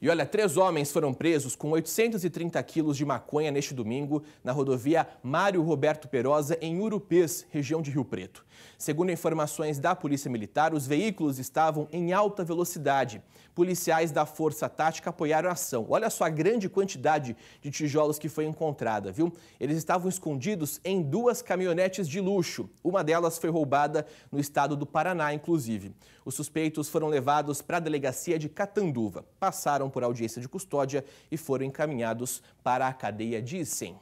E olha, três homens foram presos com 830 quilos de maconha neste domingo na rodovia Mário Roberto Perosa, em Urupês, região de Rio Preto. Segundo informações da Polícia Militar, os veículos estavam em alta velocidade. Policiais da Força Tática apoiaram a ação. Olha só a grande quantidade de tijolos que foi encontrada, viu? Eles estavam escondidos em duas caminhonetes de luxo. Uma delas foi roubada no estado do Paraná, inclusive. Os suspeitos foram levados para a delegacia de Catanduva. Passaram passaram por audiência de custódia e foram encaminhados para a cadeia de Icém.